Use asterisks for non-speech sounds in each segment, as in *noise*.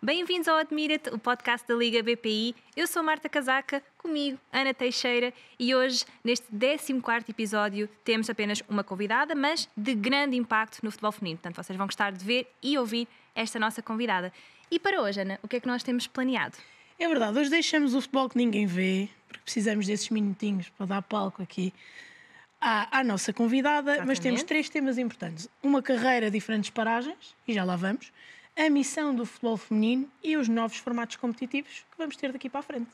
Bem-vindos ao Admira-te, o podcast da Liga BPI. Eu sou Marta Casaca, comigo Ana Teixeira e hoje, neste 14 episódio, temos apenas uma convidada, mas de grande impacto no futebol feminino. Portanto, vocês vão gostar de ver e ouvir esta nossa convidada. E para hoje, Ana, o que é que nós temos planeado? É verdade, hoje deixamos o futebol que ninguém vê, porque precisamos desses minutinhos para dar palco aqui à, à nossa convidada, Exatamente. mas temos três temas importantes. Uma carreira, diferentes paragens, e já lá vamos a missão do futebol feminino e os novos formatos competitivos que vamos ter daqui para a frente.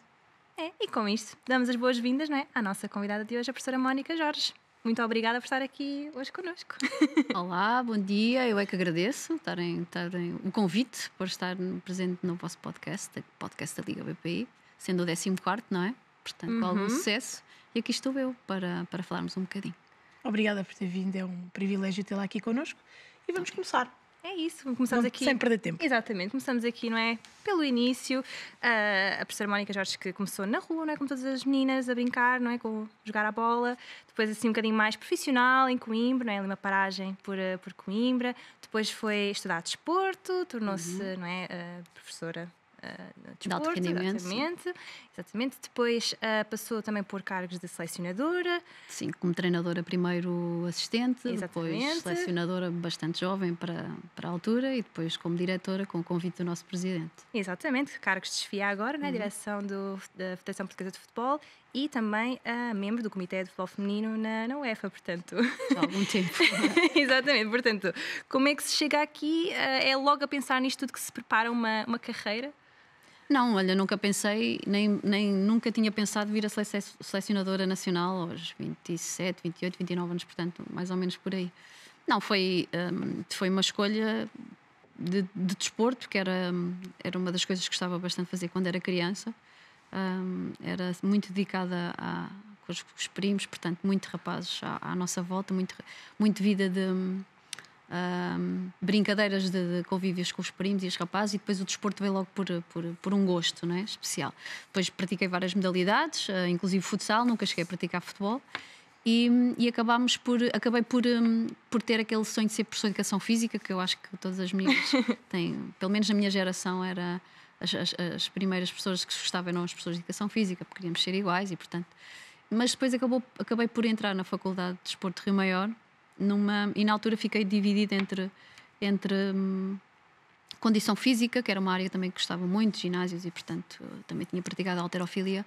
É, e com isto, damos as boas-vindas é, à nossa convidada de hoje, a professora Mónica Jorge. Muito obrigada por estar aqui hoje connosco. *laughs* Olá, bom dia. Eu é que agradeço tarem, tarem, o convite por estar presente no vosso podcast, podcast da Liga BPI, sendo o 14, não é? Portanto, uhum. com algum uhum. sucesso. E aqui estou eu para, para falarmos um bocadinho. Obrigada por ter vindo, é um privilégio tê-la aqui connosco. E vamos okay. começar. É isso, começamos não, aqui. Sem perder tempo. Exatamente, começamos aqui, não é? Pelo início, uh, a professora Mónica Jorge que começou na rua, não é? Como todas as meninas, a brincar, não é? Com jogar a bola. Depois, assim, um bocadinho mais profissional em Coimbra, não é? Ali uma paragem por, ah, por Coimbra. Depois foi estudar desporto, tornou-se, uhum. não é? Uh, professora no ah, desporto, de alto rendimento, exatamente. exatamente. Depois uh, passou também por cargos de selecionadora. Sim, como treinadora primeiro assistente, exatamente. depois selecionadora bastante jovem para, para a altura e depois como diretora com o convite do nosso presidente. Exatamente, cargos de desfia agora, na né? uhum. direção do, da Federação Portuguesa de Futebol e também uh, membro do Comitê de Futebol Feminino na, na UEFA, portanto. Há algum tempo. *laughs* Exatamente, portanto, como é que se chega aqui? Uh, é logo a pensar nisto tudo que se prepara uma, uma carreira? Não, olha, nunca pensei, nem, nem nunca tinha pensado vir a selecionadora nacional aos 27, 28, 29 anos, portanto, mais ou menos por aí. Não, foi, um, foi uma escolha de, de, desporto, que era, hum, era uma das coisas que gostava bastante de fazer quando era criança. Um, era muito dedicada a, com os, primos, portanto, muito rapazes à, à nossa volta, muito, muito vida de hum, um, brincadeiras de, de, convívios com os primos e os rapazes e depois o desporto veio logo por, por, por um gosto não é? especial. Depois pratiquei várias modalidades, uh, inclusive futsal, nunca cheguei a praticar futebol e, e acabámos por, acabei por, um, por ter aquele sonho de ser professor de educação física que eu acho que todas as meninas *laughs* têm, pelo menos na minha geração era as, as, as primeiras pessoas que se gostavam eram as pessoas de educação física porque queríamos ser iguais e portanto mas depois acabou, acabei por entrar na Faculdade de Desporto de Rio Maior numa e na altura fiquei dividida entre entre hum, condição física, que era uma área também que gostava muito, ginásios e portanto também tinha praticado a alterofilia,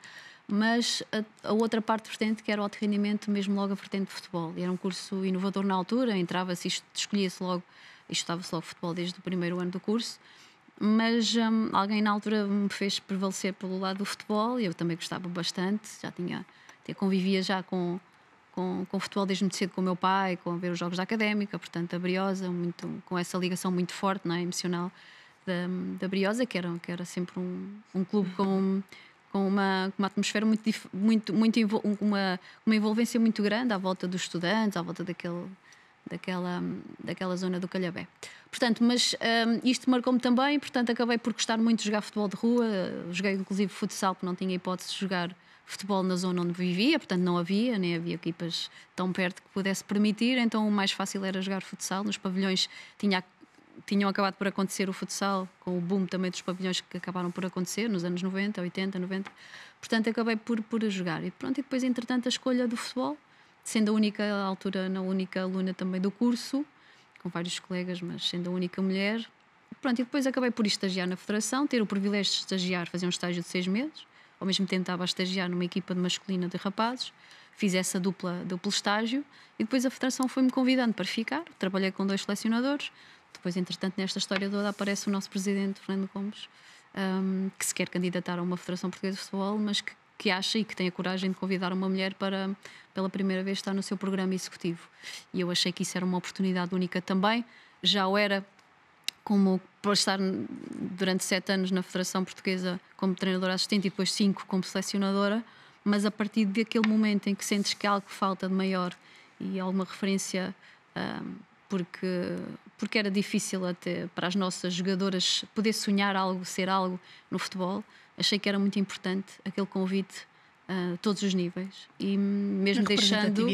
mas a, a, outra parte vertente que era o alto rendimento, mesmo logo a vertente de futebol. E era um curso inovador na altura, entrava-se, escolhia-se logo e estava se logo futebol desde o primeiro ano do curso. Mas hum, alguém na altura me fez prevalecer pelo lado do futebol e eu também gostava bastante, já tinha, tinha convivia já com com, com o futebol desde muito cedo com o meu pai, com ver os jogos da académica, portanto, a Briosa, muito, com essa ligação muito forte, não é? emocional, da, da Briosa, que era, que era sempre um, um clube com, com uma, uma atmosfera muito, muito, muito uma, uma envolvência muito grande à volta dos estudantes, à volta daquele daquela, daquela zona do Calhabé. Portanto, mas um, isto marcou-me também, portanto acabei por gostar muito de jogar futebol de rua, joguei inclusive futsal, porque não tinha hipótese de jogar futebol na zona onde vivia, portanto não havia, nem havia equipas tão perto que pudesse permitir, então o mais fácil era jogar futsal. Nos pavilhões tinha, tinham acabado por acontecer o futsal, com o boom também dos pavilhões que acabaram por acontecer nos anos 90, 80, 90. Portanto, acabei por, por jogar. E pronto, e depois, entretanto, a escolha do futebol, sendo a única altura, na única aluna também do curso, com vários colegas, mas sendo a única mulher. Pronto, e depois acabei por estagiar na Federação, ter o privilégio de estagiar, fazer um estágio de seis meses ao mesmo tempo estava a estagiar numa equipa de masculina de rapazes, fiz essa dupla, duplo estágio e depois a federação foi-me convidando para ficar, trabalhei com dois selecionadores, depois entretanto nesta história toda aparece o nosso presidente, Fernando Gomes, um, que se quer candidatar a uma federação portuguesa de futebol, mas que que acha e que tem a coragem de convidar uma mulher para, pela primeira vez, estar no seu programa executivo. E eu achei que isso era uma oportunidade única também. Já o era como por estar durante sete anos na Federação Portuguesa como treinadora assistente e depois cinco como selecionadora, mas a partir daquele momento em que sentes que algo falta de maior e alguma referência, porque, porque era difícil até para as nossas jogadoras poder sonhar algo, ser algo no futebol, achei que era muito importante aquele convite ah, a todos os níveis e mesmo deixando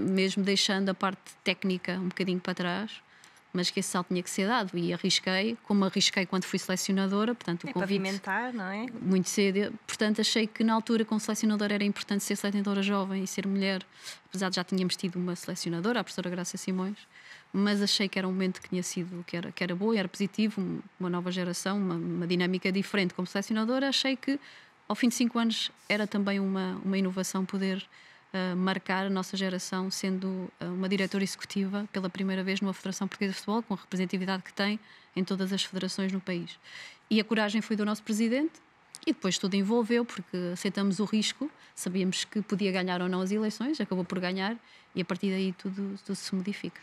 mesmo deixando a parte técnica um bocadinho para trás mas que esse salto tinha que ser dado e arrisquei, como arrisquei quando fui selecionadora, portanto o é convite... Pavimentar, não é? Muito cedo, portanto achei que na altura como selecionadora era importante ser selecionadora jovem e ser mulher, apesar de já tínhamos tido uma selecionadora, a professora Graça Simões, mas achei que era um momento que tinha sido, que era, que era bom e era positivo, uma nova geração, uma, uma dinâmica diferente como selecionadora, achei que ao fim de cinco anos era também uma, uma inovação poder marcar a nossa geração sendo eh, uma diretora executiva pela primeira vez numa Federação Portuguesa de Futebol, com a representatividade que tem em todas as federações no país. E a coragem foi do nosso presidente, e depois tudo envolveu, porque aceitamos o risco, sabíamos que podia ganhar ou não as eleições, acabou por ganhar e a partir daí tudo, tudo se modifica.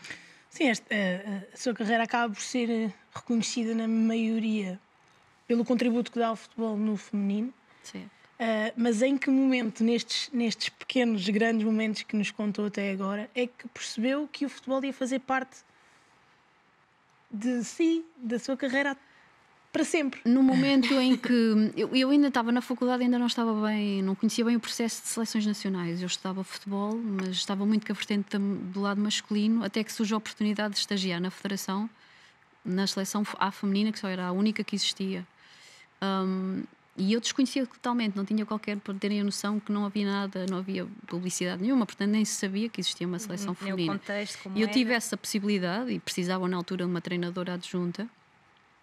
Sim, a, eh, eh, a sua carreira acaba por ser reconhecida na maioria pelo contributo que dá ao futebol no feminino. Sim. Uh, mas em que momento, nestes, nestes pequenos, grandes momentos que nos contou até agora, é que percebeu que o futebol ia fazer parte de si, da sua carreira para sempre? No momento em que *laughs* eu, eu ainda estava na faculdade, ainda não estava bem, não conhecia bem o processo de seleções nacionais. Eu estudava futebol, mas estava muito com a vertente do lado masculino, até que surge a oportunidade de estagiar na federação, na seleção A feminina, que só era a única que existia. Um, e eu desconhecia totalmente, não tinha qualquer, para terem a noção que não havia nada, não havia publicidade nenhuma, portanto nem se sabia que existia uma seleção uhum. feminina. e eu tivesse tive essa possibilidade e precisava na altura de uma treinadora adjunta,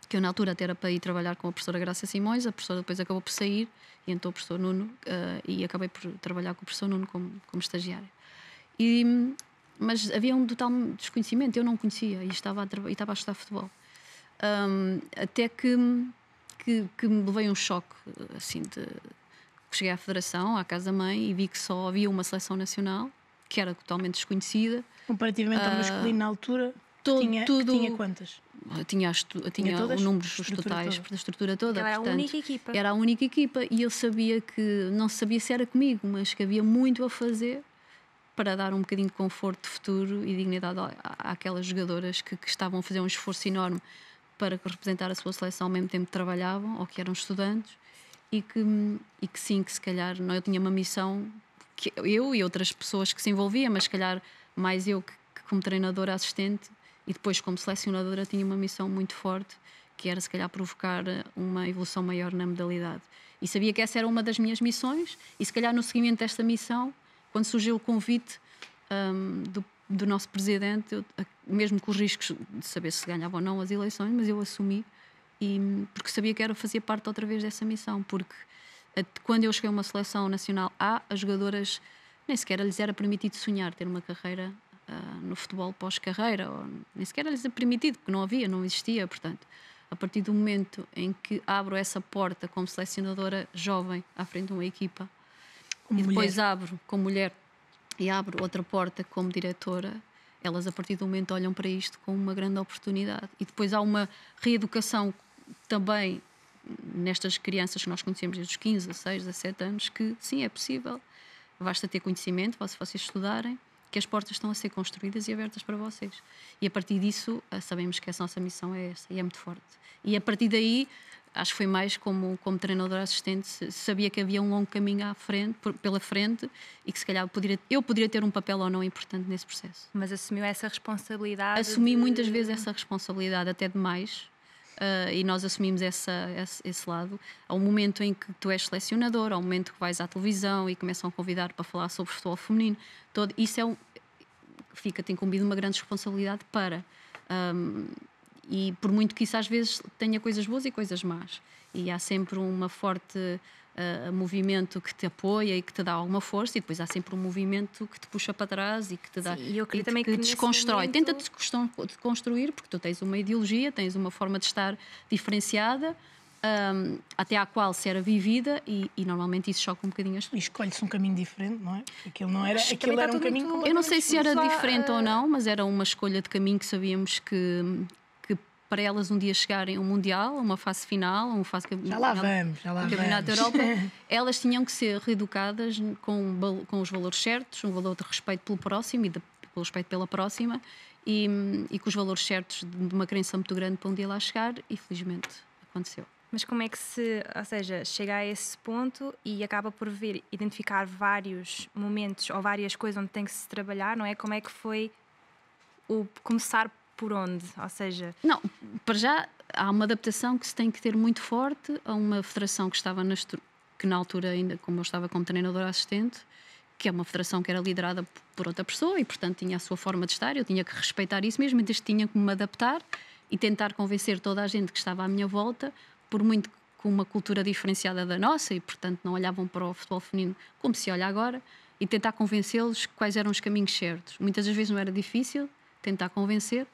que eu na altura até era para ir trabalhar com a professora Graça Simões, a professora depois acabou por sair e entrou o professor Nuno, uh, e acabei por trabalhar com o professor Nuno como, como estagiária. E, mas havia um total desconhecimento, eu não conhecia e estava a, e estava a estudar futebol. Um, até que que, que me levei um choque, assim, de. Cheguei à Federação, à Casa Mãe, e vi que só havia uma seleção nacional, que era totalmente desconhecida. Comparativamente ao uh, masculino na altura, tinha, tudo, tinha quantas? Ah, tinha, tinha, tinha todas, números totais toda. da estrutura toda. era portanto, a única equipa. Era a única equipa e eu sabia que, não sabia se era comigo, mas que havia muito a fazer para dar um bocadinho de conforto de futuro e dignidade àquelas jogadoras que, que estavam a fazer um esforço enorme para representar a sua seleção ao mesmo tempo que trabalhavam ou que eram estudantes e que, e que sim, que se calhar não, eu tinha uma missão que eu e outras pessoas que se envolvia, mas se calhar mais eu que, que como treinadora assistente e depois como selecionadora tinha uma missão muito forte que era se calhar provocar uma evolução maior na modalidade. E sabia que essa era uma das minhas missões e se calhar no seguimento desta missão, quando surgiu o convite um, do do nosso presidente, eu, mesmo com os riscos de saber se ganhava ou não as eleições, mas eu assumi e, porque sabia que era fazer parte outra vez dessa missão, porque quando eu cheguei a uma seleção nacional A, as jogadoras nem sequer lhes era permitido sonhar ter uma carreira uh, no futebol pós-carreira, nem sequer lhes era permitido, porque não havia, não existia, portanto. A partir do momento em que abro essa porta como selecionadora jovem à frente de uma equipa, como e depois abro com mulher e abro outra porta como diretora, elas a partir do momento olham para isto como uma grande oportunidade. E depois há uma reeducação também nestas crianças que nós conhecemos desde os 15, 16, 17 anos, que sim, é possível, basta ter conhecimento, basta vocês estudarem, que as portas estão a ser construídas e abertas para vocês. E a partir disso, ah, sabemos que essa nossa missão é essa e é muito forte. E a partir daí, acho que foi mais como, como treinador assistente, sabia que havia um longo caminho à frente, pela frente e que se calhar poderia, eu poderia ter um papel ou não importante nesse processo. Mas assumiu essa responsabilidade? Assumi de... muitas vezes essa responsabilidade, até demais. Uh, e nós assumimos essa, esse, esse, lado. ao momento em que tu és selecionador, ao momento que vais à televisão e começam a convidar para falar sobre futebol feminino. Todo, isso é um, fica-te incumbido uma grande responsabilidade para. Um, ehm, e por muito que isso às vezes tenha coisas boas e coisas más. E há sempre uma forte uh, movimento que te apoia e que te dá alguma força, e depois há sempre um movimento que te puxa para trás e que te dá. Sim, eu creio também que, que desconstrói. Momento... Tenta desconstruir, porque tu tens uma ideologia, tens uma forma de estar diferenciada. Um, até à qual se era vivida e, e normalmente isso choca um bocadinho as pessoas. Escolhe-se um caminho diferente, não é? Aquilo não era, aquilo era um caminho muito... Eu não sei se era diferente a... ou eh, não, mas era uma escolha de caminho que sabíamos que, para elas um dia chegarem um Mundial, uma fase final, uma fase já lá vamos, já lá um Campeonato vamos. da Europa, *laughs* elas tinham que ser reeducadas com, com os valores certos, um valor de respeito pelo próximo e de, pelo respeito pela próxima, e, e com os valores certos de uma crença muito grande para um dia lá chegar, e felizmente aconteceu. Mas como é que se, ou seja, chega a esse ponto e acaba por ver, identificar vários momentos ou várias coisas onde tem que se trabalhar, não é? Como é que foi o começar por onde? Ou seja. Não, para já há uma adaptação que se tem que ter muito forte a uma federação que estava na que na altura ainda como eu estava como treinadora assistente que é uma federação que era liderada por outra pessoa e portanto tinha a sua forma de estar eu tinha que respeitar isso mesmo mas tinha que me adaptar e tentar convencer toda a gente que estava à minha volta por muito com uma cultura diferenciada da nossa e portanto não olhavam para o futebol feminino como se olha agora e tentar convencê-los quais eram os caminhos certos muitas das vezes não era difícil tentar convencer.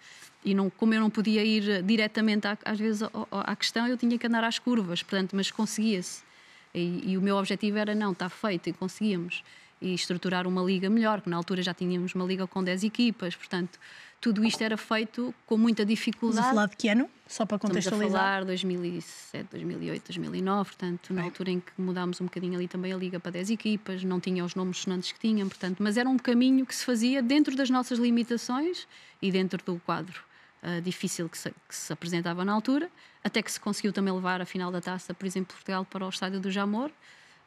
E não, como eu não podia ir eh, diretamente, à, às vezes, à, questão, eu tinha que andar às curvas, portanto, mas conseguia-se. E, e, o meu objetivo era: não, está feito e conseguíamos e estruturar uma liga melhor, que na altura já tínhamos uma liga com 10 equipas, portanto, tudo isto era feito com muita dificuldade. Estamos a falar de que ano? Só para contextualizar. a falar 2007, 2008, 2009, portanto, na altura em que mudámos um bocadinho ali também a liga para 10 equipas, não tinha os nomes sonantes que tinham, portanto, mas era um caminho que se fazia dentro das nossas limitações e dentro do quadro. Uh, difícil que se, que se, apresentava na altura, até que se conseguiu também levar a final da taça, por exemplo, Portugal para o estádio do Jamor,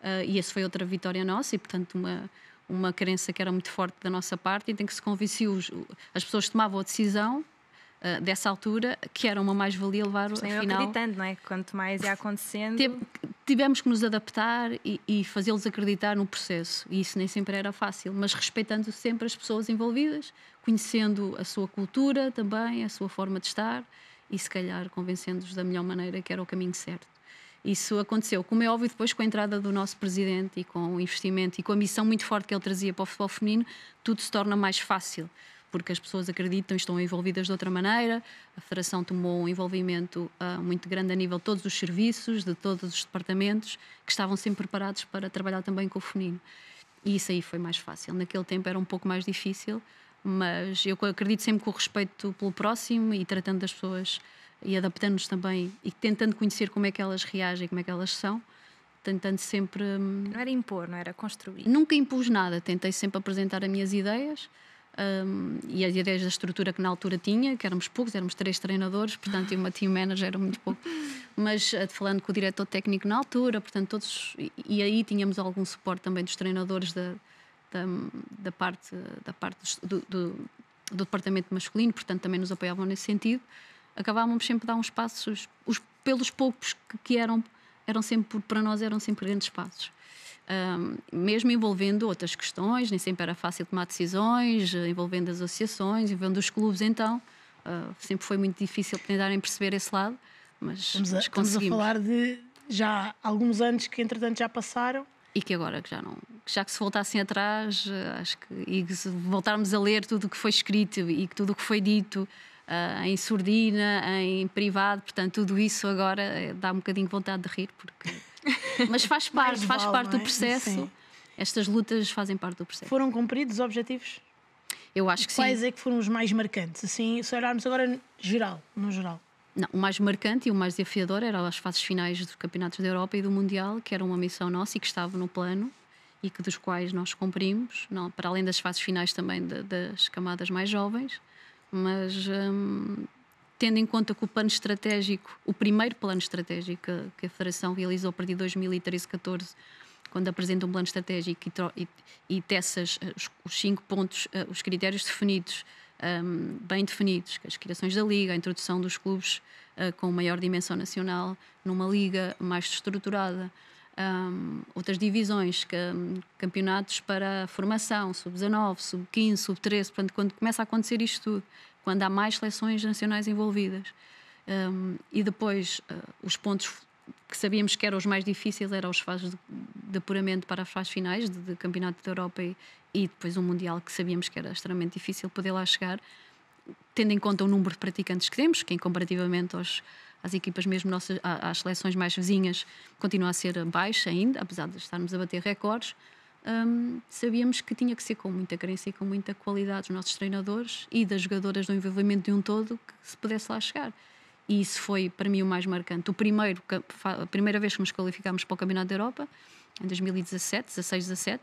uh, e essa foi outra vitória nossa e, portanto, uma, uma crença que era muito forte da nossa parte e tem que se os as pessoas que tomavam a decisão uh, dessa altura que era uma mais-valia levar o final. acreditando, não é? Quanto mais ia acontecendo. Tivemos que nos adaptar e, e fazê-los acreditar no processo e isso nem sempre era fácil, mas respeitando sempre as pessoas envolvidas, conhecendo a sua cultura também, a sua forma de estar e se calhar convencendo-os da melhor maneira que era o caminho certo. Isso aconteceu, como é óbvio, depois com a entrada do nosso presidente e com o investimento e com a missão muito forte que ele trazia para o futebol feminino, tudo se torna mais fácil porque as pessoas acreditam e estão envolvidas de outra maneira. A Federação tomou um envolvimento uh, muito grande a nível de todos os serviços, de todos os departamentos, que estavam sempre preparados para trabalhar também com o feminino. E isso aí foi mais fácil. Naquele tempo era um pouco mais difícil, mas eu acredito sempre com o respeito pelo próximo e tratando das pessoas e adaptando-nos também e tentando conhecer como é que elas reagem, como é que elas são, tentando sempre. Hum, não era impor, não era construir. Nunca impus nada, tentei sempre apresentar as minhas ideias. Um, e as ideias da estrutura que na altura tinha, que éramos poucos, éramos três treinadores, portanto, e uma team manager era muito pouco, *laughs* mas eh, falando com o diretor técnico na altura, portanto, todos, e, e aí tínhamos algum suporte também dos treinadores da, da, hum, da parte, da parte do, do, do departamento masculino, portanto, também nos apoiavam nesse sentido acabávamos sempre a dar uns passos, os, pelos poucos que, que eram, eram sempre, para nós, eram sempre grandes passos. Um, mesmo envolvendo outras questões, nem sempre era fácil tomar decisões, eh, envolvendo as associações, envolvendo os clubes, então uh, sempre foi muito difícil tentarem perceber esse lado, mas, estamos a, mas conseguimos. Estamos a falar de já alguns anos que entretanto já passaram. E que agora que já não, já que se voltassem atrás, eh, acho que e se voltarmos a ler tudo o que foi escrito e tudo o que foi dito, uh, em surdina, em privado, portanto, tudo isso agora eh, dá um bocadinho vontade de rir, porque. *laughs* Mas faz parte, vale, faz parte é? do processo. Sim. Estas lutas fazem parte do processo. Foram cumpridos os objetivos? Eu acho que Quais sim. Quais é que foram os mais marcantes? Assim, se olharmos agora geral, no geral. Não, o mais marcante e o mais desafiador eram as fases finais dos campeonatos da Europa e do Mundial, que era uma missão nossa e que estava no plano e que dos quais nós cumprimos, não, para além das fases finais também de, das camadas mais jovens mas hum, tendo em conta que o plano estratégico, o primeiro plano estratégico que a Federação realizou a partir de 2013-14, quando apresenta um plano estratégico e, e, e os, os, cinco pontos, eh, os critérios definidos, hum, bem definidos, é as criações da liga, a introdução dos clubes uh, com maior dimensão nacional numa liga mais estruturada, um, outras divisões, campeonatos para formação, sub-19, sub-15, sub-13. Portanto, quando começa a acontecer isto tudo, quando há mais seleções nacionais envolvidas. Um, e depois uh, os pontos que sabíamos que eram os mais difíceis eram os fases de, de apuramento para as fases finais de, de Campeonato da Europa e, e, depois o Mundial que sabíamos que era extremamente difícil poder lá chegar, tendo em conta o número de praticantes que temos, que é comparativamente aos, às equipas mesmo nossas, às seleções mais vizinhas, continua a ser baixa ainda, apesar de estarmos a bater recordes. Um, sabíamos que tinha que ser com muita carência e com muita qualidade dos nossos treinadores e das jogadoras do envolvimento de um todo que se pudesse lá chegar. E isso foi, para mim, o mais marcante. O primeiro, a primeira vez que nos qualificámos para o Campeonato da Europa, em 2017, 16, 17,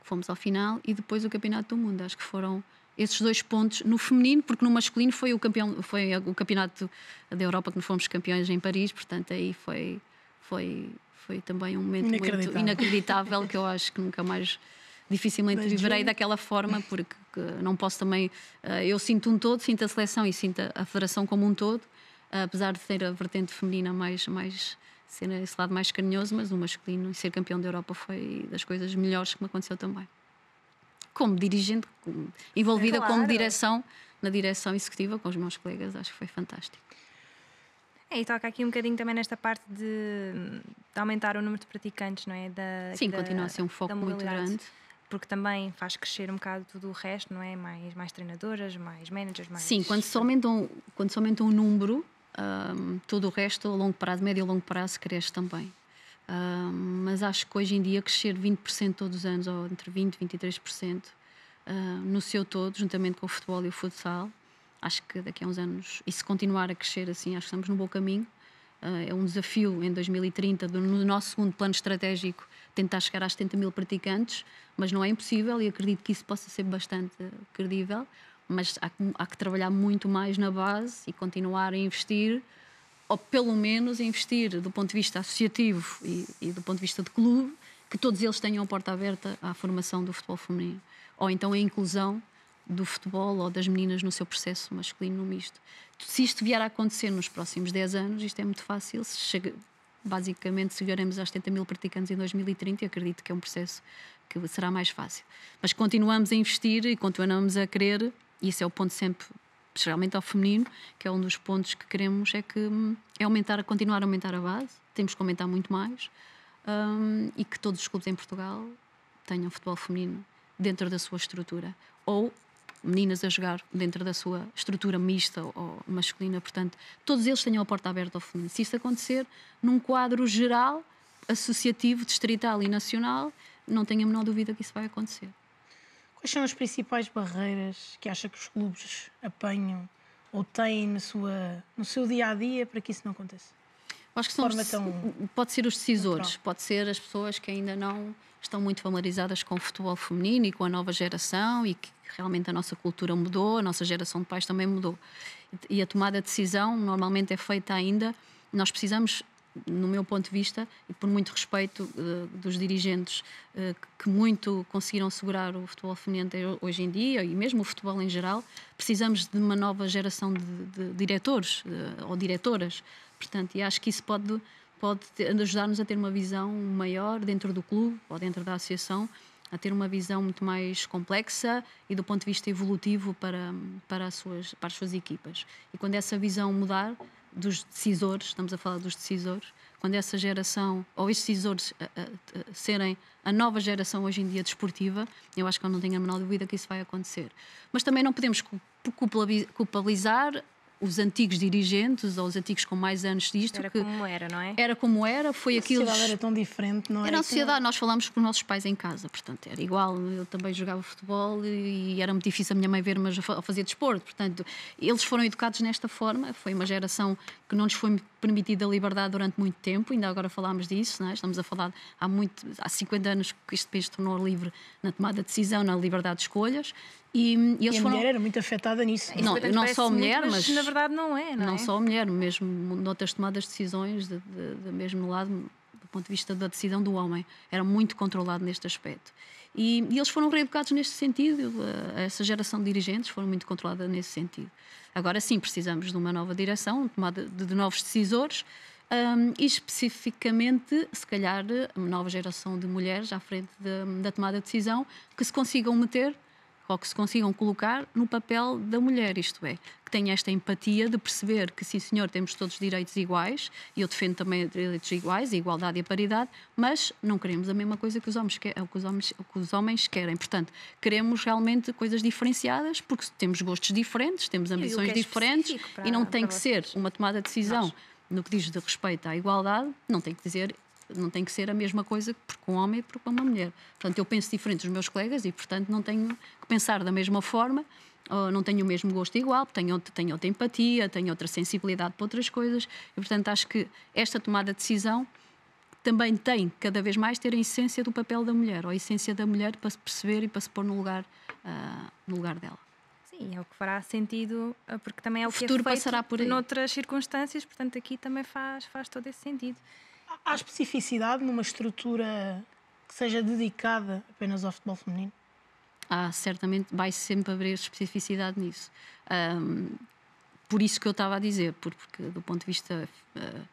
que fomos ao final, e depois o Campeonato do Mundo. Acho que foram esses dois pontos no feminino, porque no masculino foi o, campeão, foi o campeonato da Europa que nós fomos campeões em Paris, portanto aí foi, foi, foi também um momento inacreditável. muito inacreditável que eu acho que nunca mais dificilmente Mas viverei daquela forma, porque não posso também. Eh, eu sinto um todo, sinto a seleção e sinto a federação como um todo, apesar de ter a vertente feminina mais. mais ser esse lado mais carinhoso, mas o masculino e ser campeão da Europa foi das coisas melhores que me aconteceu também como dirigente, é como, envolvida claro. como direção, na direção executiva com os meus colegas, acho que foi fantástico. É, e toca aqui um bocadinho também nesta parte de, de aumentar o número de praticantes, não é? Da, Sim, da, continua a ser um foco muito grande. Porque também faz crescer um bocado tudo o resto, não é? Mais, mais treinadoras, mais managers, mais. Sim, quando se aumenta um, quando se aumenta um número, um, todo o resto, a longo prazo, médio e longo prazo, cresce também. Uh, mas acho que hoje em dia crescer 20% todos os anos, ou entre 20% e 23%, uh, ah, no seu todo, juntamente com o futebol e o futsal, acho que daqui a uns anos, e se continuar a crescer assim, acho que estamos num bom caminho. Uh, é um desafio em 2030, do, no nosso segundo plano estratégico, tentar chegar às 70 mil praticantes, mas não é impossível e acredito que isso possa ser bastante credível. Mas há, há que trabalhar muito mais na base e continuar a investir ou pelo menos investir do ponto de vista associativo e, e do ponto de vista de clube, que todos eles tenham a porta aberta à formação do futebol feminino, ou então a inclusão do futebol ou das meninas no seu processo masculino no misto. Se isto vier a acontecer nos próximos 10 anos, isto é muito fácil, se chega, basicamente se chegaremos aos 70 mil praticantes em 2030, acredito que é um processo que será mais fácil. Mas continuamos a investir e continuamos a querer, e isso é o ponto sempre geralmente ao feminino, que é um dos pontos que queremos, é que hum, é aumentar, continuar a aumentar a base, temos que aumentar muito mais, um, e que todos os clubes em Portugal tenham futebol feminino dentro da sua estrutura, ou meninas a jogar dentro da sua estrutura mista ou masculina, portanto, todos eles tenham a porta aberta ao feminino. Se isso acontecer num quadro geral, associativo, distrital e nacional, não tenho a menor dúvida que isso vai acontecer. Quais são as principais barreiras que acha que os clubes apanham ou têm no, sua, no seu dia a dia para que isso não aconteça? Acho que são os, pode ser os decisores, natural. pode ser as pessoas que ainda não estão muito familiarizadas com o futebol feminino e com a nova geração e que realmente a nossa cultura mudou, a nossa geração de pais também mudou. E a tomada de decisão normalmente é feita ainda. Nós precisamos no meu ponto de vista, e por muito respeito uh, dos dirigentes uh, que muito conseguiram segurar o futebol feminino hoje em dia, e mesmo o futebol em geral, precisamos de uma nova geração de, de diretores uh, ou diretoras. Portanto, e acho que isso pode, pode ajudar-nos a ter uma visão maior dentro do clube ou dentro da associação, a ter uma visão muito mais complexa e do ponto de vista evolutivo para, para, as, suas, para as suas equipas. E quando essa visão mudar, dos decisores, estamos a falar dos decisores, quando essa geração, ou esses decisores eh, eh, eh, serem a nova geração hoje em dia desportiva, eu acho que eu não tenho a menor dúvida que isso vai acontecer. Mas também não podemos culpabilizar os antigos dirigentes ou os antigos com mais anos disto. Era que como era, não é? Era como era, foi aquilo. A sociedade era tão diferente, não era? É? Era a então sociedade, nós falámos com os nossos pais em casa, portanto era igual. Eu também jogava futebol e era muito difícil a minha mãe ver-me eu fazer desporto, portanto eles foram educados nesta forma. Foi uma geração que não lhes foi permitida a liberdade durante muito tempo, ainda agora falámos disso, é? estamos a falar há, muito, há 50 anos que este país tornou livre na tomada de decisão, na liberdade de escolhas. E, hum, e, e a foram... mulher era muito afetada nisso. Não, não, não só mulher, muito, mas, mas, na verdade não é. Não, não é? só a mulher, mesmo noutras tomadas de decisões, de, de, de, mesmo lado, do ponto de vista da decisão do homem, era muito controlado neste aspecto. E, e eles foram reeducados neste sentido, eh, essa geração de dirigentes foram muito controlada nesse sentido. Agora sim, precisamos de uma nova direção, tomada de, de novos decisores, um, e especificamente, se calhar, uma nova geração de mulheres à frente da tomada de decisão, que se consigam meter ou que se consigam colocar no papel da mulher, isto é, que tenha esta empatia de perceber que, sim senhor, temos todos direitos iguais, e eu defendo também direitos iguais, a igualdade e a paridade, mas não queremos a mesma coisa que os homens, que, que os homens, que os homens querem. Portanto, queremos realmente coisas diferenciadas, porque temos gostos diferentes, temos ambições e é diferentes, para, e não tem que ser uma tomada de decisão. Nós. No que diz de respeito à igualdade, não tem que dizer não tem que ser a mesma coisa para um homem e para uma mulher. Portanto, eu penso diferente dos meus colegas e, portanto, não tenho que pensar da mesma forma, não tenho o mesmo gosto igual, tenho, tenho outra empatia, tenho outra sensibilidade para outras coisas e, portanto, acho que esta tomada de decisão também tem, cada vez mais, ter a essência do papel da mulher, ou a essência da mulher para se perceber e para se pôr no lugar, uh, no lugar dela. Sim, é o que fará sentido, ah, porque também é o, o que é feito passará por aí. noutras circunstâncias, portanto aqui também faz, faz todo esse sentido. Há especificidade numa estrutura que seja dedicada apenas ao futebol feminino? Ah, certamente vai sempre haver especificidade nisso. Um, por isso que eu estava a dizer, porque, porque do ponto de vista uh,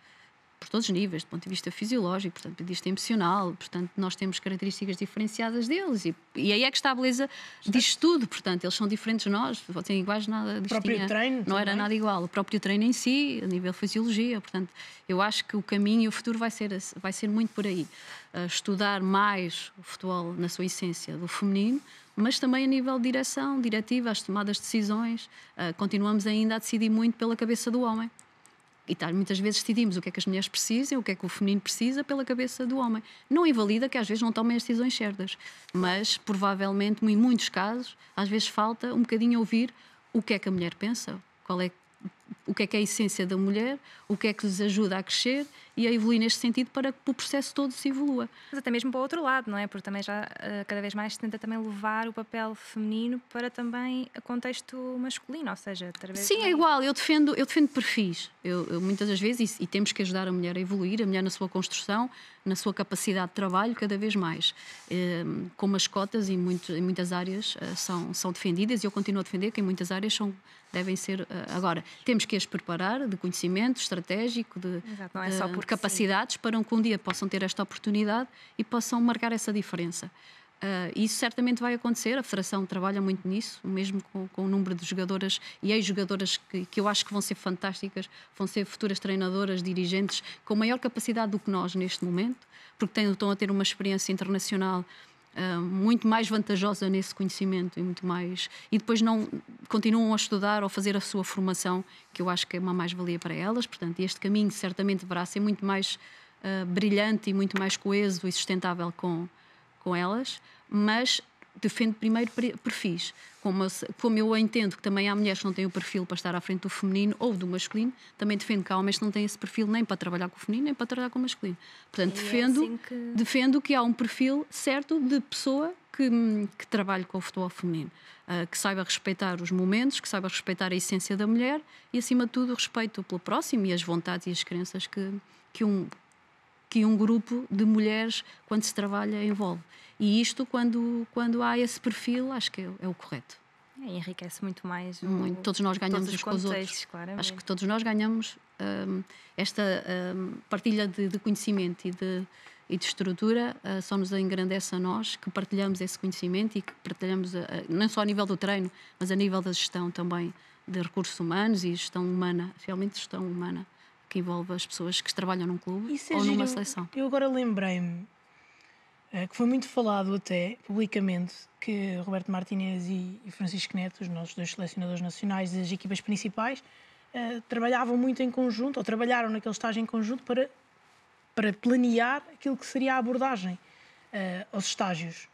por todos os níveis, do ponto de vista fisiológico, portanto, do ponto de vista emocional, portanto, nós temos características diferenciadas deles e, e aí é que está a beleza disto tudo, portanto, eles são diferentes de nós, não têm iguais nada disto. O próprio tinha, treino não também. era nada igual, o próprio treino em si, a nível de fisiologia, portanto, eu acho que o caminho e o futuro vai ser, vai ser muito por aí. Eh, estudar mais o futebol na sua essência do feminino, mas também a nível de direção, diretiva, as tomadas de decisões, eh, continuamos ainda a decidir muito pela cabeça do homem. E tá, muitas vezes decidimos o que é que as mulheres precisam, o que é que o feminino precisa pela cabeça do homem. Não invalida que às vezes não tomem as decisões certas, mas provavelmente, em muitos casos, às vezes falta um bocadinho ouvir o que é que a mulher pensa, qual é, o que é que é a essência da mulher, o que é que lhes ajuda a crescer e a evoluir neste sentido para que o processo todo se evolua. Mas até mesmo para o outro lado, não é? Porque também já eh, cada vez mais se tenta também levar o papel feminino para também o contexto masculino, ou seja, através Sim, é igual, eu defendo, eu defendo perfis. Eu, eu muitas das vezes, e, e temos que ajudar a mulher a evoluir, a mulher na sua construção, na sua capacidade de trabalho, cada vez mais. Ehm, como as cotas em, muito, em muitas áreas eh, são, são defendidas, e eu continuo a defender que em muitas áreas são, devem ser. Eh, agora, temos que as preparar de conhecimento estratégico. De, Exato, não é só por capacidades Sim. para que um dia possam ter esta oportunidade e possam marcar essa diferença. Uh, isso certamente vai acontecer, a Federação trabalha muito nisso, mesmo com, com o número de jogadoras e ex-jogadoras que, que, eu acho que vão ser fantásticas, vão ser futuras treinadoras, dirigentes, com maior capacidade do que nós neste momento, porque têm, estão a ter uma experiência internacional ah, muito mais vantajosa nesse conhecimento e muito mais. E depois não continuam a estudar ou fazer a sua formação, que eu acho que é uma mais-valia para elas. Portanto, este caminho certamente deverá ser muito mais uh, brilhante e muito mais coeso e sustentável com, com elas, mas defendo primeiro perfis. Como eu, como eu entendo que também há mulheres que não têm o perfil para estar à frente do feminino ou do masculino, também defendo que há homens que não têm esse perfil nem para trabalhar com o feminino, nem para trabalhar com o masculino. Portanto, é defendo, é assim que... defendo que há um perfil certo de pessoa que, que trabalhe com o futebol feminino, uh, que saiba respeitar os momentos, que saiba respeitar a essência da mulher e, acima de tudo, respeito pelo próximo e as vontades e as crenças que, que, um, que um grupo de mulheres, quando se trabalha, envolve. E isto, quando, quando há esse perfil, acho que é, é o correto. É, enriquece muito mais. Muito. todos nós ganhamos todos os com os outros. Claramente. Acho que todos nós ganhamos um, esta um, partilha de, de, conhecimento e de, e de estrutura, uh, só nos engrandece a nós que partilhamos esse conhecimento e que partilhamos, a, ah, a, ah, não só a nível do treino, mas a nível da gestão também de recursos humanos e gestão humana, realmente gestão humana, que envolve as pessoas que trabalham num clube é ou numa seleção. Eu agora lembrei-me eh, que foi muito falado até publicamente que Roberto Martinez e, Francisco Neto, os nossos dois selecionadores nacionais das equipas principais, eh, trabalhavam muito em conjunto, ou trabalharam naquele estágio em conjunto para, para planear aquilo que seria a abordagem eh, aos estágios.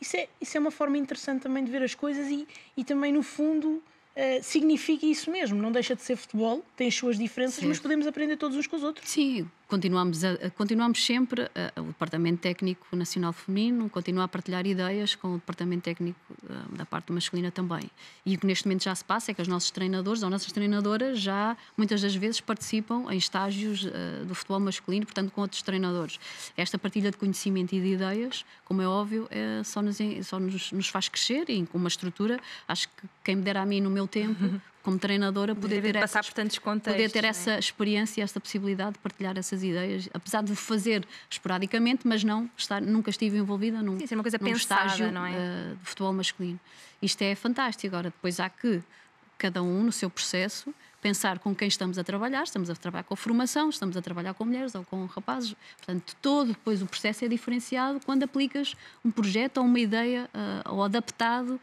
Isso é, isso é uma forma interessante também de ver as coisas e, e também, no fundo, Uh, significa isso mesmo. Não deixa de ser futebol, tem as suas diferenças, Sim. mas podemos aprender todos uns com os outros. Sim, continuamos, a, continuamos sempre, a, o Departamento Técnico Nacional Feminino continua a partilhar ideias com o Departamento Técnico a, ah, da parte masculina também. E o que neste momento já se passa é que os nossos treinadores ou nossas treinadoras já, muitas das vezes, participam em estágios ah, do futebol masculino, portanto, com outros treinadores. Esta partilha de conhecimento e de ideias, como é óbvio, é, só, nos, só nos, nos faz crescer e com uma estrutura, acho que quem me dera a mim no meu tempo, uhum como treinadora, poder ter, passar essa, por tantos contextos, poder ter é? essa experiência, essa possibilidade de partilhar essas ideias, apesar de fazer esporadicamente, mas não estar, nunca estive envolvida num, Sim, é uma coisa num pensada, estágio não é? Uh, de futebol masculino. Isto é fantástico. Agora, depois há que cada um no seu processo pensar com quem estamos a trabalhar, estamos a trabalhar com a formação, estamos a trabalhar com mulheres ou com rapazes. Portanto, todo depois o processo é diferenciado quando aplicas um projeto ou uma ideia uh, ou adaptado uh,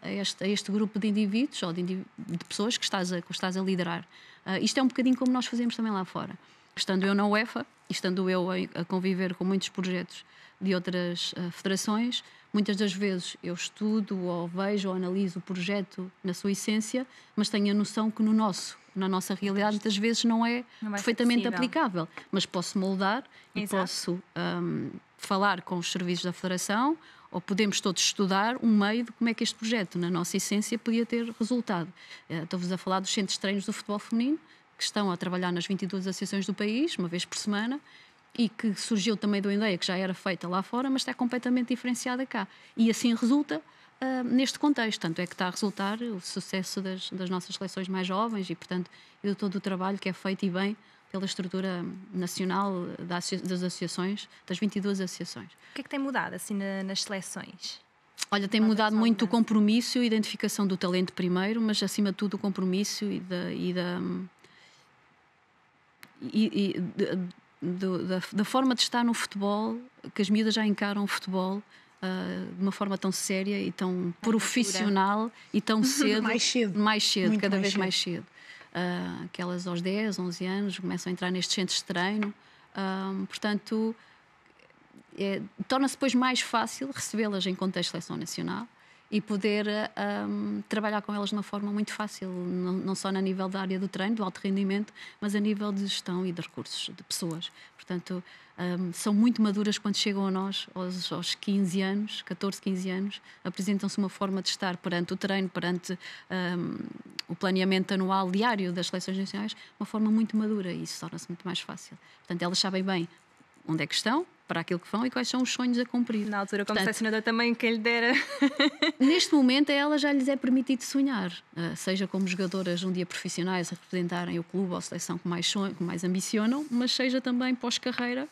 a, este, a, este, grupo de indivíduos ou de, de pessoas que estás a, que estás a liderar. Uh, isto é um bocadinho como nós fazemos também lá fora. Estando eu na UEFA, estando eu a, a conviver com muitos projetos de outras federações, Muitas das vezes eu estudo ou vejo ou analiso o projeto na sua essência, mas tenho a noção que no nosso, na nossa realidade, muitas vezes não é não é perfeitamente aplicável. Mas posso moldar Exato. e posso um, falar com os serviços da Federação ou podemos todos estudar um meio de como é que este projeto, na nossa essência, podia ter resultado. Eh, estou-vos a falar dos centros de treinos do futebol feminino, que estão a trabalhar nas 22 associações do país, uma vez por semana, e que surgiu também de uma ideia que já era feita lá fora, mas está completamente diferenciada cá. E assim resulta uh, neste contexto. Tanto é que está a resultar o sucesso das, das nossas seleções mais jovens e, portanto, de todo o trabalho que é feito e bem pela estrutura nacional das, das associações, das 22 associações. O que é que tem mudado assim na, nas seleções? Olha, tem mudado muito o compromisso e a identificação do talento primeiro, mas acima de tudo o compromisso e da, e da e, e, do, da, da, forma de estar no futebol, que as miúdas já encaram o futebol uh, de uma forma tão séria e tão profissional e tão *laughs* cedo. mais cedo. Mais cedo, Muito cada mais vez cedo. mais cedo. Uh, aos 10, 11 anos começam a entrar nestes centros de treino. Uh, portanto, é, torna-se depois mais fácil recebê-las em contexto de seleção nacional e poder um, trabalhar com elas de uma forma muito fácil, não, não, só na nível da área do treino, do alto rendimento, mas a nível de gestão e de recursos, de pessoas. Portanto, um, são muito maduras quando chegam a nós, aos, aos 15 anos, 14, 15 anos, apresentam-se uma forma de estar perante o treino, perante um, o planeamento anual diário das seleções nacionais, uma forma muito madura e isso torna-se muito mais fácil. Portanto, elas sabem bem onde é que estão, para aquilo que vão e quais são os sonhos a cumprir. Na altura, como selecionador, também, quem lhe dera. *laughs* neste momento, a ela já lhes é permitido sonhar, ah, seja como jogadoras um dia profissionais a representarem o clube ou a seleção que mais, sonham, que mais ambicionam, mas seja também pós-carreira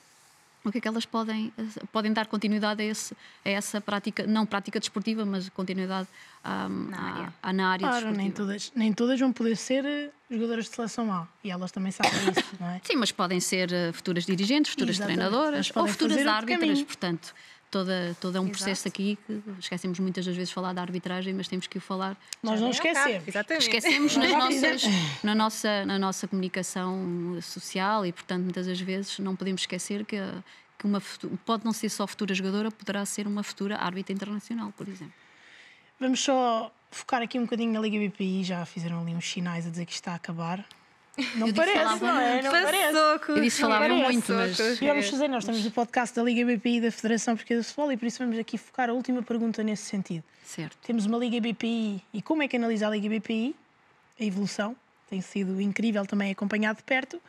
o que é que elas podem, podem dar continuidade a, esse, a essa prática, não prática desportiva, mas continuidade um, na área, a, a, na área claro, desportiva. Nem todas, nem todas vão poder ser eh, jogadoras de seleção A e elas também sabem *laughs* isso, não é? Sim, mas podem ser eh, futuras dirigentes, futuras Exatamente. treinadoras ou futuras árbitras, portanto toda, todo é um Exato. processo aqui que esquecemos muitas das vezes falar da arbitragem, mas temos que o falar. Nós não é esquecemos. Exatamente. Esquecemos nas é nossas, na, nossa, na nossa comunicação social e, portanto, muitas das vezes não podemos esquecer que, que uma pode não ser só futura jogadora, poderá ser uma futura árbitra internacional, por exemplo. Vamos só focar aqui um bocadinho na Liga BPI, já fizeram ali uns sinais a dizer que está a acabar. Não parece, não é? Não parece. Soco. Eles falavam muito, mas... E vamos é. fazer, nós estamos no podcast da Liga BPI da Federação Portuguesa de Futebol e por isso vamos aqui focar a última pergunta nesse sentido. Certo. Temos uma Liga BPI e como é que analisa a Liga BPI? A evolução tem sido incrível também acompanhado de perto.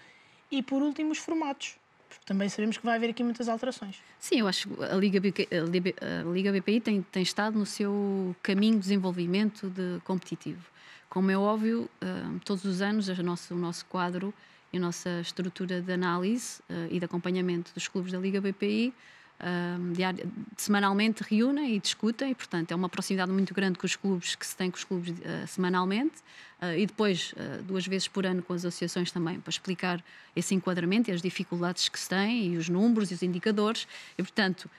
E por último, os formatos. Porque também sabemos que vai haver aqui muitas alterações. Sim, eu acho que a Liga, BPI, a Liga BPI tem, tem estado no seu caminho de desenvolvimento de competitivo. Como é óbvio, hum, todos os anos nosso, o nosso quadro e a nossa estrutura de análise hum, e de acompanhamento dos clubes da Liga BPI hum, semanalmente reúnem e discutem, e, portanto, é uma proximidade muito grande com os clubes que se tem com os clubes semanalmente e depois duas vezes por ano com as associações também, para explicar esse enquadramento e as dificuldades que se têm e os números e os indicadores. E, portanto,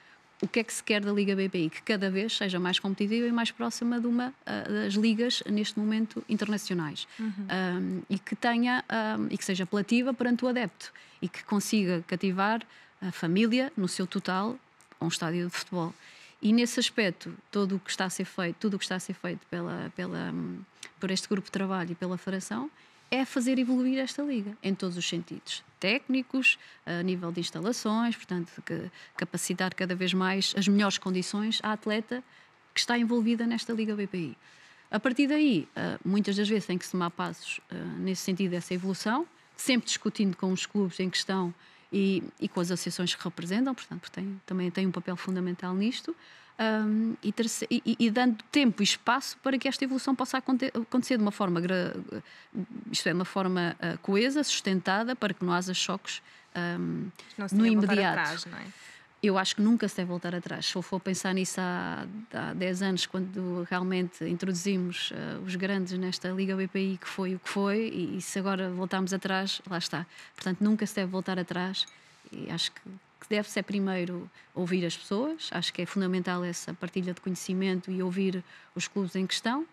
o que é que se quer da Liga BPI? Que cada vez seja mais competitiva e mais próxima de uma ah, das ligas, neste momento, internacionais. Uhum. Um, e que tenha, um, e que seja apelativa perante o adepto e que consiga cativar a família, no seu total, a um estádio de futebol. E nesse aspecto, tudo o que está a ser feito, tudo o que está a ser feito pela, pela, hum, por este grupo de trabalho e pela Federação, é fazer evoluir esta liga em todos os sentidos técnicos, a nível de instalações, portanto, capacitar cada vez mais as melhores condições à atleta que está envolvida nesta Liga BPI. A partir daí, eh, muitas das vezes tem que se tomar passos eh, nesse sentido dessa evolução, sempre discutindo com os clubes em questão e, e com as associações que representam, portanto, tem, também tem um papel fundamental nisto um, e, e, e, dando tempo e espaço para que esta evolução possa acontecer de uma forma, isto é, uma forma uh, coesa, sustentada, para que não haja choques um, não se no imediato. Atrás, não é? eu acho que nunca se deve voltar atrás. Se eu for pensar nisso há, há 10 anos, quando realmente introduzimos uh, os grandes nesta Liga BPI, que foi o que foi, e, e se agora voltarmos atrás, lá está. Portanto, nunca se deve voltar atrás e acho que que deve-se é primeiro ouvir as pessoas, acho que é fundamental essa partilha de conhecimento e ouvir os clubes em questão.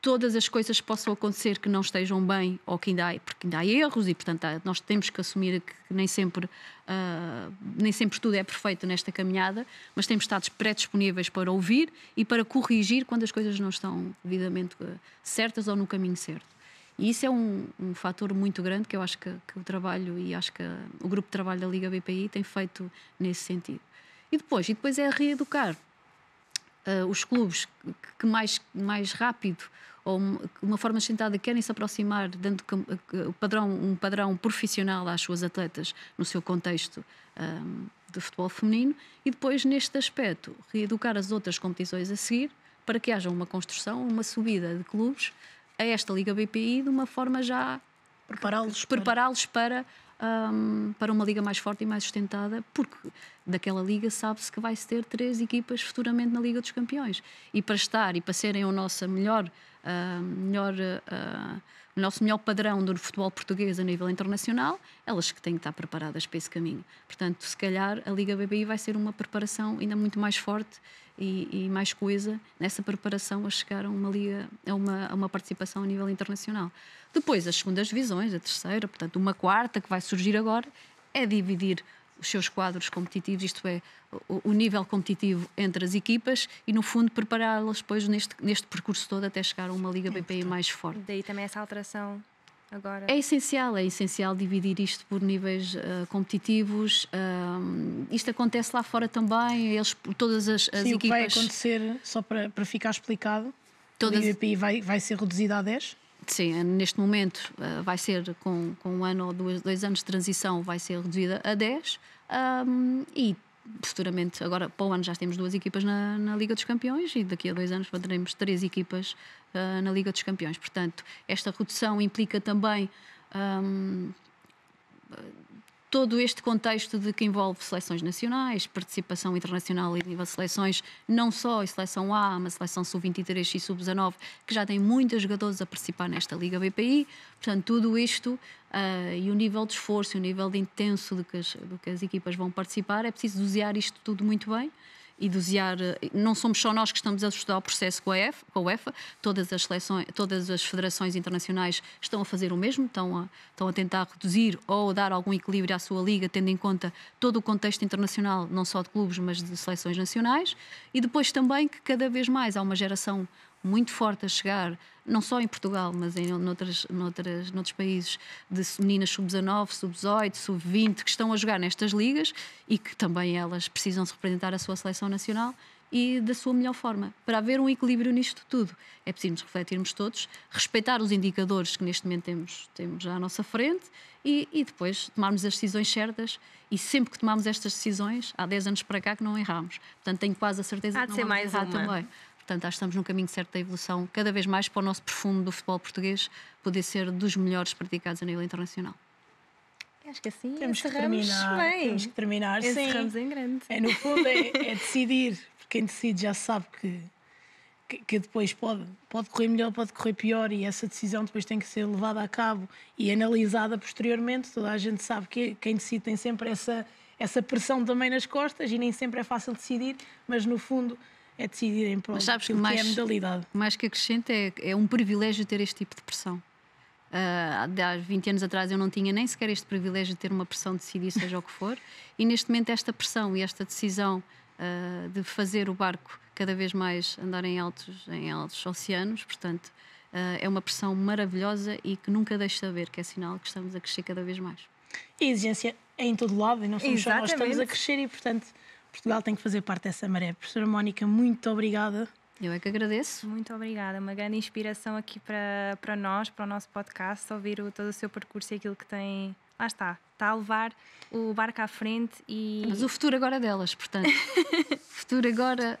Todas as coisas possam acontecer que não estejam bem ou que ainda há, porque ainda há erros e, portanto, nós temos que assumir que nem sempre, uh, nem sempre tudo é perfeito nesta caminhada, mas temos estado pré-disponíveis para ouvir e para corrigir quando as coisas não estão devidamente ah, certas ou no caminho certo. E isso é um, um fator muito grande que eu acho que, que o trabalho e acho que o grupo de trabalho da Liga BPI tem feito nesse sentido. E depois, e depois é reeducar uh, os clubes que mais, mais rápido ou uma forma sustentada querem se aproximar dando um padrão, um padrão profissional às suas atletas no seu contexto um, ehm, de futebol feminino e depois neste aspecto reeducar as outras competições a seguir para que haja uma construção, uma subida de clubes a esta Liga BPI de uma forma já prepará-los prepará para, para, um, para uma liga mais forte e mais sustentada, porque daquela liga sabe-se que vai-se ter três equipas futuramente na Liga dos Campeões. E para estar e para serem o nosso melhor, uh, melhor, uh, nosso melhor padrão do futebol português a nível internacional, elas que têm que estar preparadas para esse caminho. Portanto, se calhar a Liga BBI vai ser uma preparação ainda muito mais forte e, e, mais coisa nessa preparação a chegar a uma liga, a uma, a uma participação a nível internacional. Depois, as segundas divisões, a terceira, portanto, uma quarta que vai surgir agora, é dividir os seus quadros competitivos, isto é, o, o nível competitivo entre as equipas e, no fundo, prepará-las depois neste, neste percurso todo até chegar a uma Liga BPI mais forte. Daí também essa alteração Agora... É essencial, é essencial dividir isto por níveis uh, competitivos. isto acontece lá fora também, eles, todas as, as Sim, equipas... o que vai acontecer, só para, para ficar explicado, todas... o IBPI vai, vai ser reduzida a 10? Sim, eh, neste momento uh, vai ser, com, com um ano ou dois, dois anos de transição, vai ser reduzida a 10 um, e futuramente, agora para o ano já temos duas equipas na, na Liga dos Campeões e daqui a dois anos teremos três equipas uh, na Liga dos Campeões. Portanto, esta redução implica também. Um, todo este contexto de que envolve seleções nacionais, participação internacional e nível de seleções, não só a seleção A, mas a seleção sub-23 e sub-19, que já tem muitos jogadores a participar nesta Liga BPI. Portanto, tudo isto uh, e o nível de esforço, o nível de intenso do que, as, que as equipas vão participar, é preciso dosear isto tudo muito bem idosear, eh, não somos só nós que estamos a ajudar o processo com a, EF, com a UEFA, todas as, seleções, todas as federações internacionais estão a fazer o mesmo, estão a, estão a tentar reduzir ou dar algum equilíbrio à sua liga, tendo em conta todo o contexto internacional, não só de clubes, mas de seleções nacionais, e depois também que cada vez mais há uma geração muito forte a chegar, não só em Portugal, mas em noutras, noutras, noutros países, de meninas sub-19, sub-18, sub-20, que estão a jogar nestas ligas e que também elas precisam se representar a sua seleção nacional e da sua melhor forma. Para haver um equilíbrio nisto tudo, é preciso nos refletirmos todos, respeitar os indicadores que neste momento temos, temos à nossa frente e, e depois tomarmos as decisões certas. E sempre que tomamos estas decisões, há 10 anos para cá, que não erramos. Portanto, tenho quase a certeza há que não vamos mais errar uma. também. Portanto, acho que estamos no caminho certo da evolução, cada vez mais para o nosso profundo do futebol português poder ser dos melhores praticados a nível internacional. Acho que assim temos que terminar, bem. Temos que terminar, sim. em grande. É, no fundo, é, é decidir. Porque quem decide já sabe que, que, que, depois pode, pode correr melhor, pode correr pior e essa decisão depois tem que ser levada a cabo e analisada posteriormente. Toda a gente sabe que quem decide tem sempre essa, essa pressão também nas costas e nem sempre é fácil decidir, mas no fundo é decidirem para Mas sabes que, mais, que é a modalidade. Mais que acrescente é, é um privilégio ter este tipo de pressão. Uh, há 20 anos atrás eu não tinha nem sequer este privilégio de ter uma pressão de decidir, seja o que for, *laughs* e neste momento esta pressão e esta decisão uh, de fazer o barco cada vez mais andar em altos, em altos oceanos, portanto, uh, é uma pressão maravilhosa e que nunca de saber, que é sinal que estamos a crescer cada vez mais. E a exigência é em todo lado e não somos só nós estamos a crescer e, portanto, Portugal tem que fazer parte dessa maré. Professora Mónica, muito obrigada. Eu é que agradeço. Muito obrigada, uma grande inspiração aqui para, para nós, para o nosso podcast, ouvir o, todo o seu percurso e aquilo que tem. Lá está, está a levar o barco à frente e. Mas o futuro agora é delas, portanto. *laughs* futuro agora,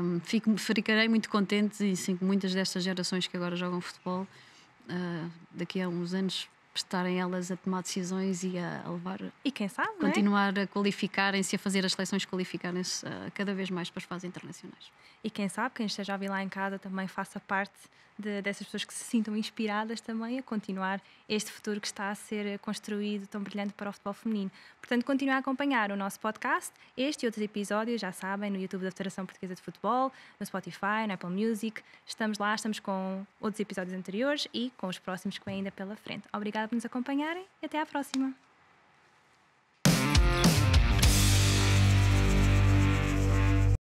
um, fico, ficarei muito contente e sim, muitas destas gerações que agora jogam futebol, uh, daqui a uns anos estarem elas a tomar decisões e a levar. E quem sabe? É? Continuar é? a qualificarem-se, a fazer as seleções qualificarem-se eh, cada vez mais para as fases internacionais. E quem sabe, quem esteja a vir lá em casa também faça parte de, dessas pessoas que se sintam inspiradas também a continuar este futuro que está a ser construído tão brilhante para o futebol feminino. Portanto, continuem a acompanhar o nosso podcast, este e outros episódios, já sabem, no YouTube da Federação Portuguesa de Futebol, no Spotify, na Apple Music. Estamos lá, estamos com outros episódios anteriores e com os próximos que vêm ainda pela frente. Obrigada por nos acompanharem e até à próxima.